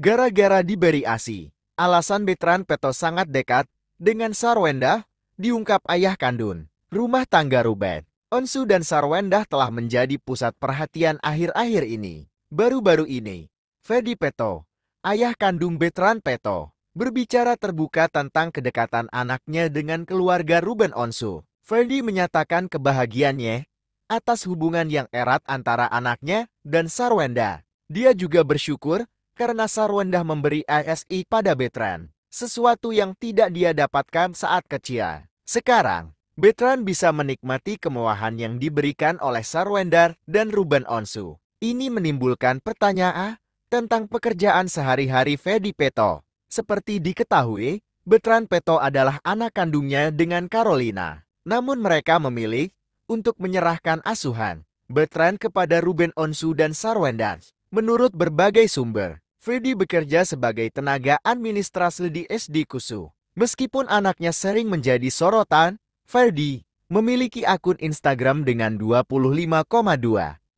Gara-gara diberi ASI, alasan Betran Peto sangat dekat dengan Sarwenda, diungkap ayah kandun, rumah tangga Ruben Onsu dan Sarwenda telah menjadi pusat perhatian akhir-akhir ini. Baru-baru ini, Fedi Peto, ayah kandung Betran Peto, berbicara terbuka tentang kedekatan anaknya dengan keluarga Ruben Onsu. Fedi menyatakan kebahagiaannya atas hubungan yang erat antara anaknya dan Sarwenda. Dia juga bersyukur karena Sarwendah memberi ASI pada Betran, sesuatu yang tidak dia dapatkan saat kecil. Sekarang, Betran bisa menikmati kemewahan yang diberikan oleh Sarwendar dan Ruben Onsu. Ini menimbulkan pertanyaan tentang pekerjaan sehari-hari Fedi Peto. Seperti diketahui, Betran Peto adalah anak kandungnya dengan Carolina. Namun mereka memilih untuk menyerahkan asuhan Betran kepada Ruben Onsu dan Sarwendar. Menurut berbagai sumber, Freddy bekerja sebagai tenaga administrasi di SD Kusu. Meskipun anaknya sering menjadi sorotan, Ferdi memiliki akun Instagram dengan 25,2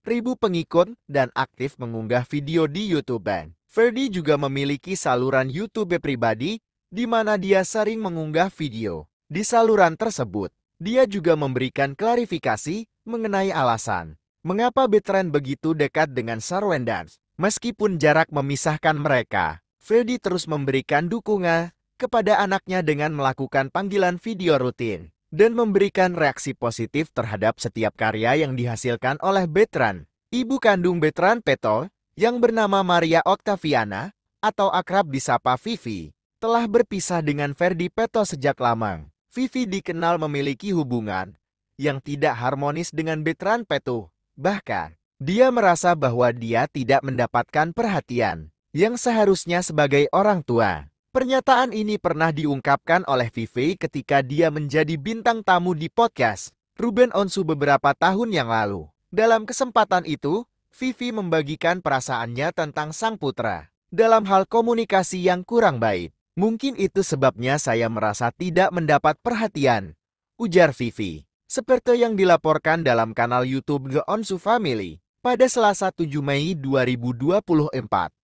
ribu pengikut dan aktif mengunggah video di YouTube. Ferdi juga memiliki saluran YouTube pribadi di mana dia sering mengunggah video. Di saluran tersebut, dia juga memberikan klarifikasi mengenai alasan mengapa Betran begitu dekat dengan Sarwendans. Meskipun jarak memisahkan mereka, Freddy terus memberikan dukungan kepada anaknya dengan melakukan panggilan video rutin dan memberikan reaksi positif terhadap setiap karya yang dihasilkan oleh Betran. Ibu kandung Betran Peto, yang bernama Maria Octaviana, atau akrab disapa Vivi, telah berpisah dengan Ferdi Peto sejak lama. Vivi dikenal memiliki hubungan yang tidak harmonis dengan Betran Peto. Bahkan, dia merasa bahwa dia tidak mendapatkan perhatian yang seharusnya sebagai orang tua. Pernyataan ini pernah diungkapkan oleh Vivi ketika dia menjadi bintang tamu di podcast Ruben Onsu beberapa tahun yang lalu. Dalam kesempatan itu, Vivi membagikan perasaannya tentang sang putra dalam hal komunikasi yang kurang baik. Mungkin itu sebabnya saya merasa tidak mendapat perhatian, ujar Vivi. Seperti yang dilaporkan dalam kanal YouTube The Onsu Family, pada Selasa 7 Mei 2024.